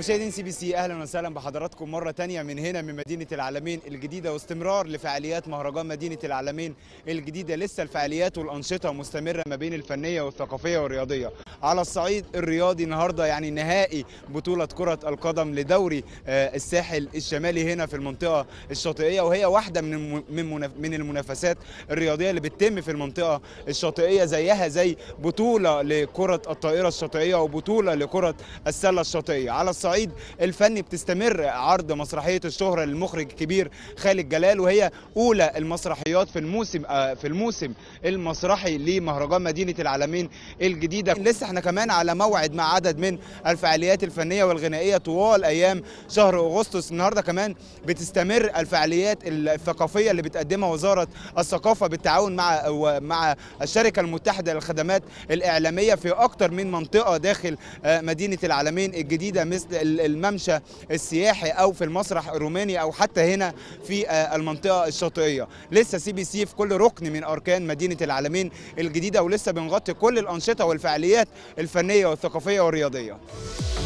مشاهدين سي بي سي اهلا وسهلا بحضراتكم مره ثانيه من هنا من مدينه العالمين الجديده واستمرار لفعاليات مهرجان مدينه العالمين الجديده لسه الفعاليات والانشطه مستمره ما بين الفنيه والثقافيه والرياضيه على الصعيد الرياضي النهارده يعني نهائي بطوله كره القدم لدوري آه، الساحل الشمالي هنا في المنطقه الشاطئيه وهي واحده من من من المنافسات الرياضيه اللي بتتم في المنطقه الشاطئيه زيها زي بطوله لكره الطائره الشاطئيه وبطوله لكره السله الشاطئيه على الصعيد الصعيد الفني بتستمر عرض مسرحيه الشهره للمخرج الكبير خالد جلال وهي اولى المسرحيات في الموسم آه، في الموسم المسرحي لمهرجان مدينه العالمين الجديده لسه احنا كمان على موعد مع عدد من الفعاليات الفنيه والغنائيه طوال ايام شهر اغسطس النهارده كمان بتستمر الفعاليات الثقافيه اللي بتقدمها وزاره الثقافه بالتعاون مع مع الشركه المتحده للخدمات الاعلاميه في اكثر من منطقه داخل آه، مدينه العالمين الجديده مثل الممشى السياحي او في المسرح الروماني او حتى هنا في آه، المنطقه الشاطئيه لسه سي بي سي في كل ركن من اركان مدينه العالمين الجديده ولسه بنغطي كل الانشطه والفعاليات الفنيه والثقافيه والرياضيه